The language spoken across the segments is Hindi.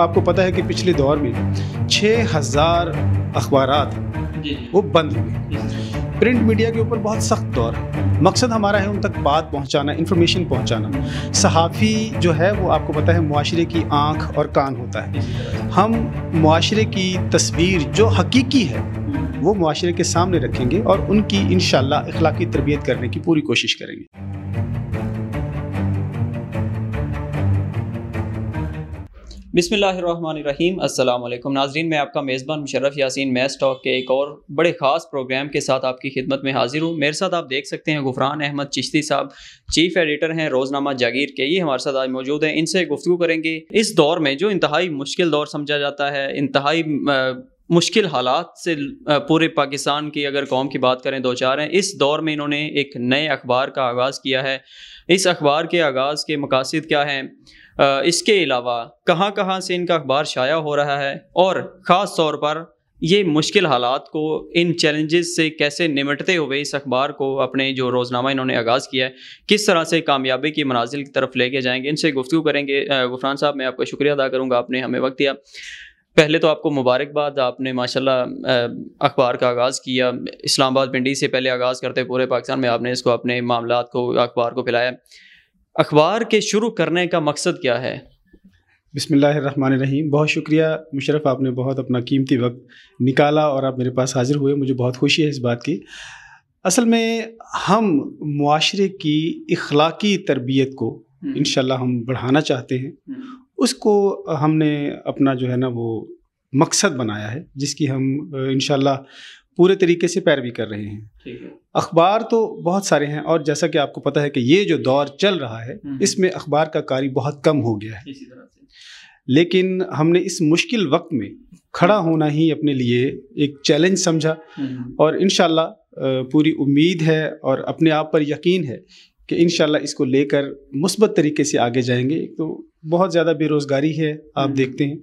आपको पता है कि पिछले दौर में छः हज़ार अखबार वो बंद हुए प्रिंट मीडिया के ऊपर बहुत सख्त दौर है मकसद हमारा है उन तक बात पहुंचाना इन्फॉर्मेशन पहुंचाना सहाफ़ी जो है वो आपको पता है माशरे की आंख और कान होता है हम माशरे की तस्वीर जो हकीकी है वो माशरे के सामने रखेंगे और उनकी इन अखलाकी तरबियत करने की पूरी कोशिश करेंगे बिसमीम अल्लाम नाजरीन मैं आपका मेज़बान मुशरफ यासिन मैस टॉक के एक और बड़े ख़ास प्रोग्राम के साथ आपकी खिदमत में हाजिर हूँ मेरे साथ आप देख सकते हैं गुफरान अहमद चिश्ती साहब चीफ़ एडिटर हैं रोज़नामा जागीर के ये हमारे साथ आज मौजूद हैं इनसे गुफ्तु करेंगे इस दौर में जो इंतहाई मुश्किल दौर समझा जाता है इंतहाई मुश्किल हालात से पूरे पाकिस्तान की अगर कौम की बात करें दो चार हैं इस दौर में इन्होंने एक नए अखबार का आगाज़ किया है इस अखबार के आगाज़ के मकासद क्या हैं इसके अलावा कहाँ कहाँ से इनका अखबार शाया हो रहा है और ख़ास तौर पर ये मुश्किल हालात को इन चैलेंजेस से कैसे निमटते हुए इस अखबार को अपने जो रोज़नामा इन्होंने आगाज़ किया है किस तरह से कामयाबी की मनाजिल की तरफ लेके जाएंगे इनसे गुफ्तु करेंगे गुफरान साहब मैं आपका शुक्रिया अदा करूँगा आपने हमें वक्त दिया पहले तो आपको मुबारकबाद आपने माशाल्लाह अखबार का आगाज़ किया इस्लामाबाद पिंडी से पहले आगाज़ करते पूरे पाकिस्तान में आपने इसको अपने मामला को अखबार को फैलाया अखबार के शुरू करने का मकसद क्या है बिसमीम बहुत शुक्रिया मुशरफ आपने बहुत अपना कीमती वक्त निकाला और आप मेरे पास हाज़िर हुए मुझे बहुत खुशी है इस बात की असल में हम माशरे की इखलाकी तरबियत को हम्म। इन हम बढ़ाना चाहते हैं हम्म। उसको हमने अपना जो है ना वो मकसद बनाया है जिसकी हम इन पूरे तरीके से पैरवी कर रहे हैं अखबार तो बहुत सारे हैं और जैसा कि आपको पता है कि ये जो दौर चल रहा है हम्म। इसमें अखबार का कार्य बहुत कम हो गया है लेकिन हमने इस मुश्किल वक्त में खड़ा होना ही अपने लिए एक चैलेंज समझा हम्म। और इन पूरी उम्मीद है और अपने आप पर यकीन है कि इन इसको लेकर मुस्बत तरीके से आगे जाएंगे तो बहुत ज़्यादा बेरोज़गारी है आप हम्म। देखते हैं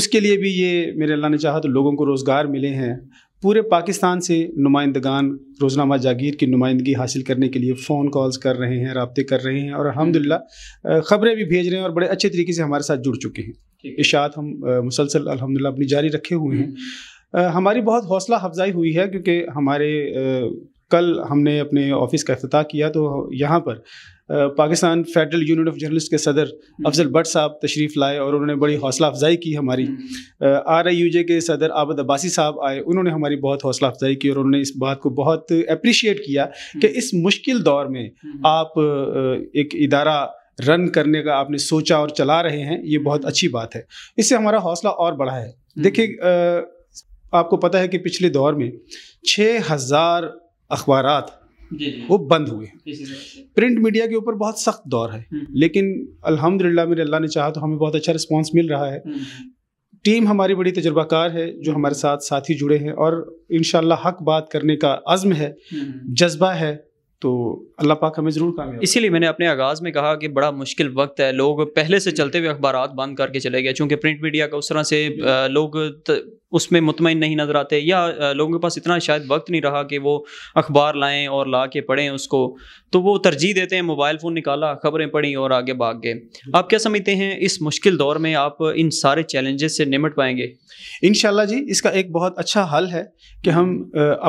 उसके लिए भी ये मेरे अल्लाह ने चाहा तो लोगों को रोज़गार मिले हैं पूरे पाकिस्तान से नुमाइंदगान रोजनामा जागीर की नुमाइंदगी हासिल करने के लिए फ़ोन कॉल्स कर रहे हैं रबते कर रहे हैं और हम्म। अलहमदिल्ला ख़बरें भी भेज रहे हैं और बड़े अच्छे तरीके से हमारे साथ जुड़ चुके हैं इशात हम मुसलसल अलहमदिल्ला अपनी जारी रखे हुए हैं हम्म। हमारी बहुत हौसला अफजाई हुई है क्योंकि हमारे कल हमने अपने ऑफिस का अफ्ताह किया तो यहाँ पर Pakistan federal union of journalist के सदर हम्म। अफजल भट्ट साहब तशरीफ़ लाए और उन्होंने बड़ी हौसला अफजाई की हमारी हम्म। आर आई यू जे के सदर आबद अब्बासी साहब आए उन्होंने हमारी बहुत हौसला अफजाई की और उन्होंने इस बात को बहुत अप्रिशिएट किया हम्म। कि इस मुश्किल दौर में आप एक इदारा रन करने का आपने सोचा और चला रहे हैं ये बहुत अच्छी बात है इससे हमारा हौसला और बढ़ा है देखिए आपको पता है कि पिछले दौर में छः हज़ार अखबार वो बंद हुए प्रिंट मीडिया के ऊपर बहुत सख्त दौर है हम्म। लेकिन अल्हम्दुलिल्लाह मेरे अल्लाह ने चाहा तो हमें बहुत अच्छा रिस्पांस मिल रहा है हम्म। टीम हमारी बड़ी तजुर्बाकार है जो हमारे साथ साथी जुड़े हैं और इन हक बात करने का अज़म है हम्म। जज्बा है तो अल्लाह पाक हमें ज़रूर कामयाब इसीलिए मैंने अपने आगाज़ में कहा कि बड़ा मुश्किल वक्त है लोग पहले से चलते हुए अखबार बंद करके चले गए चूँकि प्रिंट मीडिया का उस तरह से लोग उसमें मुतमिन नहीं नज़र आते या लोगों के पास इतना शायद वक्त नहीं रहा कि वो अखबार लाएं और ला के पढ़ें उसको तो वो तरजीह देते हैं मोबाइल फ़ोन निकाला खबरें पढ़ी और आगे भाग गए आप क्या समझते हैं इस मुश्किल दौर में आप इन सारे चैलेंजेस से निमट पाएंगे इन जी इसका एक बहुत अच्छा हल है कि हम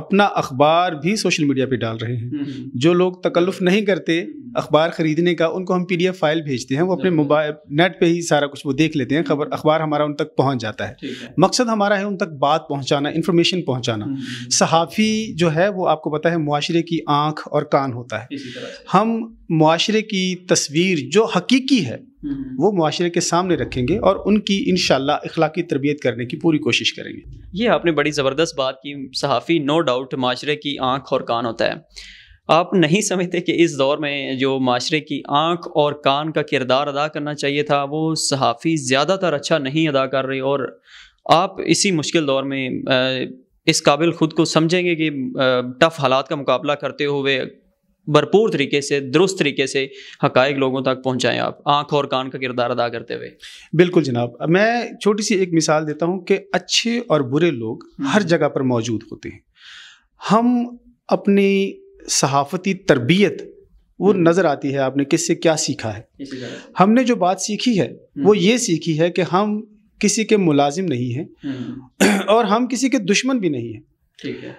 अपना अखबार भी सोशल मीडिया पर डाल रहे हैं हम्म। जो लोग तकल्फ़ नहीं करते अखबार ख़रीदने का उनको हम पी फाइल भेजते हैं वो अपने मोबाइल नेट पर ही सारा कुछ वो देख लेते हैं खबर अखबार हमारा उन तक पहुँच जाता है मकसद हमारा उन तक बात पहुंचाना इन्फॉर्मेशन पहुंचाना हम्म, हम्म, हम्म। सहाफ़ी जो है वो आपको पता है माशरे की आँख और कान होता है हम माशरे की तस्वीर जो हकीकी है वो माशरे के सामने रखेंगे और उनकी इन अखलाकी तरबियत करने की पूरी कोशिश करेंगे ये आपने बड़ी ज़बरदस्त बात की सहाफ़ी नो डाउट माशरे की आँख और कान होता है आप नहीं समझते कि इस दौर में जो माशरे की आँख और कान का किरदार अदा करना चाहिए था वो सहाफ़ी ज़्यादातर अच्छा नहीं अदा कर रही और आप इसी मुश्किल दौर में इस काबिल ख़ुद को समझेंगे कि टफ़ हालात का मुकाबला करते हुए भरपूर तरीके से दुरुस्त तरीके से हकायक लोगों तक पहुंचाएं आप आंख और कान का किरदार अदा करते हुए बिल्कुल जनाब मैं छोटी सी एक मिसाल देता हूं कि अच्छे और बुरे लोग हम्म। हर जगह पर मौजूद होते हैं हम अपनी सहाफ़ती तरबियत वो हम्म। नज़र आती है आपने किससे क्या सीखा है हमने जो बात सीखी है वो हम्म। ये सीखी है कि हम किसी के मुलाजिम नहीं हैं हम्म। और हम किसी के दुश्मन भी नहीं हैं ठीक है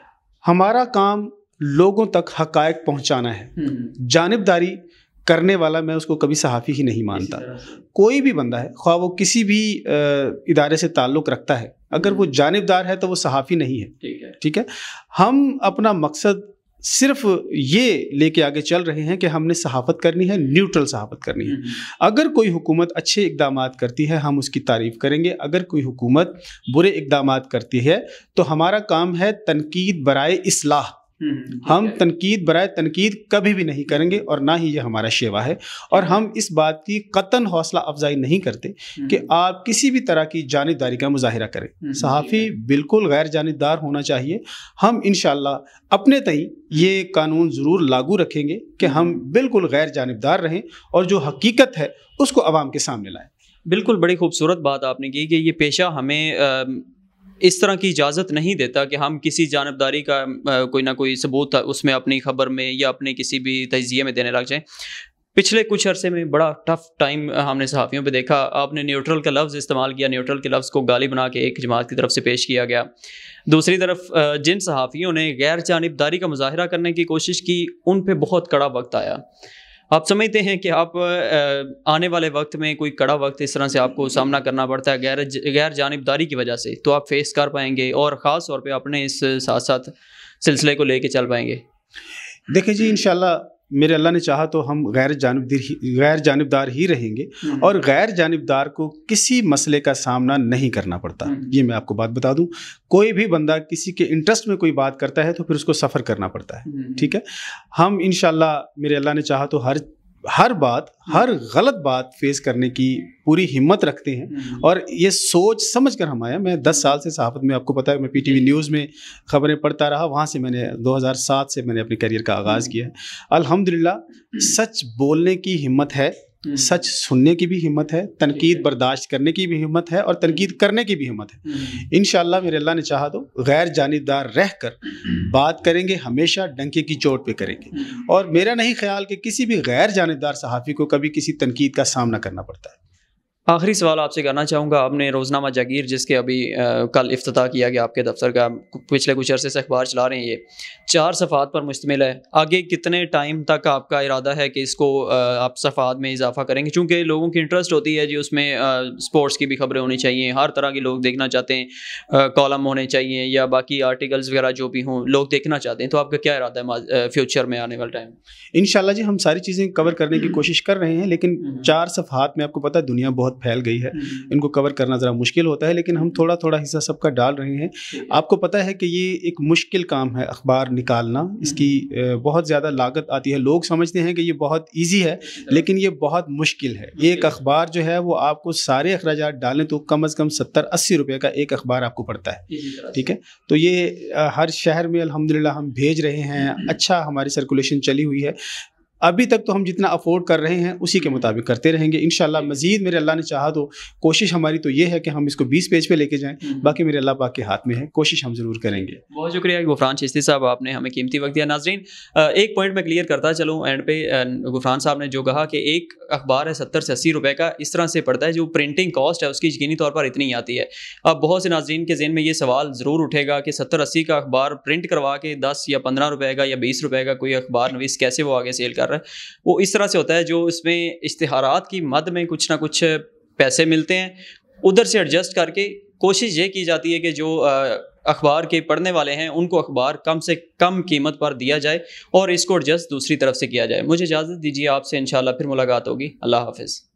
हमारा काम लोगों तक हकायक पहुंचाना है हम्म। जानबदारी करने वाला मैं उसको कभी सहाफ़ी ही नहीं मानता कोई भी बंदा है ख्वा वो किसी भी इदारे से ताल्लुक़ रखता है अगर हम्म। वो जानबदार है तो वो सहाफ़ी नहीं है ठीक है ठीक है हम अपना मकसद सिर्फ ये लेके आगे चल रहे हैं कि हमने सहाफत करनी है न्यूट्रल सहाफत करनी है हम्म, हम्म। अगर कोई हुकूमत अच्छे इकदाम करती है हम उसकी तारीफ़ करेंगे अगर कोई हुकूमत बुरे इकदाम करती है तो हमारा काम है तनकीद बरए असलाह हम्म, हम्म, हम तनकीद बरए तनकीद कभी भी नहीं करेंगे और ना ही ये हमारा शेवा है और हम इस बात की कतन हौसला अफजाई नहीं करते हम्म, कि आप किसी भी तरह की जानबदारी का मुजाहरा करें सहाफ़ी बिल्कुल गैर जानबदार होना चाहिए हम इन अपने तई ये कानून ज़रूर लागू रखेंगे कि हम बिल्कुल गैर जानबदार रहें और जो हकीकत है उसको आवाम के सामने लाएँ बिल्कुल बड़ी खूबसूरत बात आपने की कि ये पेशा हमें इस तरह की इजाज़त नहीं देता कि हम किसी जानबदारी का कोई ना कोई सबूत उसमें अपनी खबर में या अपने किसी भी तजिए में देने लग जाएँ पिछले कुछ अरसे में बड़ा टफ टाइम हमने सहाफ़ियों पे देखा आपने न्यूट्रल का लफ्ज़ इस्तेमाल किया न्यूट्रल के लफ्ज़ को गाली बना के एक जमात की तरफ से पेश किया गया दूसरी तरफ जिन सहाफ़ियों ने गैर जानबदारी का मुजाहरा करने की कोशिश की उन पर बहुत कड़ा वक्त आया आप समझते हैं कि आप आने वाले वक्त में कोई कड़ा वक्त इस तरह से आपको सामना करना पड़ता है गैर गैर जानबदारी की वजह से तो आप फेस कर पाएंगे और ख़ास तौर पर अपने इस साथ साथ सिलसिले को कर चल पाएंगे देखिए जी इन मेरे अल्लाह ने चाहा तो हम गैर जानबदार ही गैर जानबदार ही रहेंगे हम्म। और गैर जानबदार को किसी मसले का सामना नहीं करना पड़ता हम्म। ये मैं आपको बात बता दूं कोई भी बंदा किसी के इंटरेस्ट में कोई बात करता है तो फिर उसको सफ़र करना पड़ता है हम्म। ठीक है हम इन मेरे अल्लाह ने चाहा तो हर हर बात हम्म। हर गलत बात फेस करने की पूरी हिम्मत रखते हैं हम्म। और ये सोच समझ कर हम आया मैं दस साल से सहाफत में आपको पता है मैं पीटीवी न्यूज़ में खबरें पढ़ता रहा वहाँ से मैंने 2007 से मैंने अपने करियर का आगाज़ हम्म। किया है अल्हम्दुलिल्लाह सच बोलने की हिम्मत है हम्म। सच सुनने की भी हिम्मत है तनकीद बर्दाश्त करने की भी हिम्मत है और तनकीद करने की भी हिम्मत है हम्म। इन मेरे अल्लाह ने चाह तो गैर जानबदार रह कर बात करेंगे हमेशा डंके की चोट पे करेंगे हम्म। और मेरा नहीं ख्याल कि किसी भी गैर जानबदार सहाफ़ी को कभी किसी तनकीद का सामना करना पड़ता है आखिरी सवाल आपसे करना चाहूँगा आपने रोज़नामा जागीर जिसके अभी आ, कल अफ्ताह किया गया आपके दफ्तर का पिछले कुछ अरसे से अखबार चला रहे हैं ये चार सफ़ात पर मुश्तमिल है आगे कितने टाइम तक आपका इरादा है कि इसको आ, आप सफ़ात में इजाफा करेंगे चूँकि लोगों की इंटरेस्ट होती है जी उसमें स्पोर्ट्स की भी खबरें होनी चाहिए हर तरह के लोग देखना चाहते हैं कॉलम होने चाहिए या बाकी आर्टिकल्स वगैरह जो भी हों लोग देखना चाहते हैं तो आपका क्या इरादा है फ्यूचर में आने वाला टाइम इन जी हम सारी चीज़ें कवर करने की कोशिश कर रहे हैं लेकिन हम्म। चार सफ़ात में आपको पता है दुनिया बहुत फैल गई है हम्म। इनको कवर करना ज़रा मुश्किल होता है लेकिन हम थोड़ा थोड़ा हिस्सा सबका डाल रहे हैं आपको पता है कि ये एक मुश्किल काम है अखबार निकालना हम्म। इसकी बहुत ज़्यादा लागत आती है लोग समझते हैं कि ये बहुत ईजी है लेकिन ये बहुत मुश्किल है एक अखबार जो है वो आपको सारे अखराज डालें तो कम अज़ कम सत्तर अस्सी रुपये का एक अखबार आपको पड़ता है ठीक है तो ये हर शहर में अलहमदिल्ला हम भेज रहे हैं हम्म। अच्छा हमारी सर्कुलेशन चली हुई है अभी तक तो हम जितना अफोर्ड कर रहे हैं उसी के मुताबिक करते रहेंगे इन मज़ीद मेरे अल्लाह ने चाहा तो कोशिश हमारी तो ये है कि हम इसको बीस पेज पर पे लेके जाएँ हम्म। बाकी मेरे अल्लाह पाक के हाथ में है कोशिश हम ज़रूर करेंगे बहुत शुक्रिया गुफरान चिश्ती साहब आपने हमें कीमती वक्त दिया नाजरीन एक पॉइंट मैं क्लियर करता चलूँ एंड पे गुफरान साहब ने जो कहा कि एक अखबार है सत्तर से अस्सी रुपये का इस तरह से पड़ता है जो प्रिंटिंग कॉस्ट है उसकी यकीनी तौर पर इतनी आती है अब बहुत से नाजरीन के जेन में ये सवाल ज़रूर उठेगा कि सत्तर अस्सी का अखबार प्रिंट करवा के दस या पंद्रह रुपये का या बीस रुपये का कोई अखबार नवीस कैसे वो आगे सेल कर रहा है वो इस तरह से होता है जो इसमें इश्तहारात की मद में कुछ ना कुछ पैसे मिलते हैं उधर से एडजस्ट करके कोशिश ये की जाती है कि जो अखबार के पढ़ने वाले हैं उनको अखबार कम से कम कीमत पर दिया जाए और इसको एडजस्ट दूसरी तरफ से किया जाए मुझे इजाज़त दीजिए आपसे इन फिर मुलाकात होगी अल्लाह हाफिज़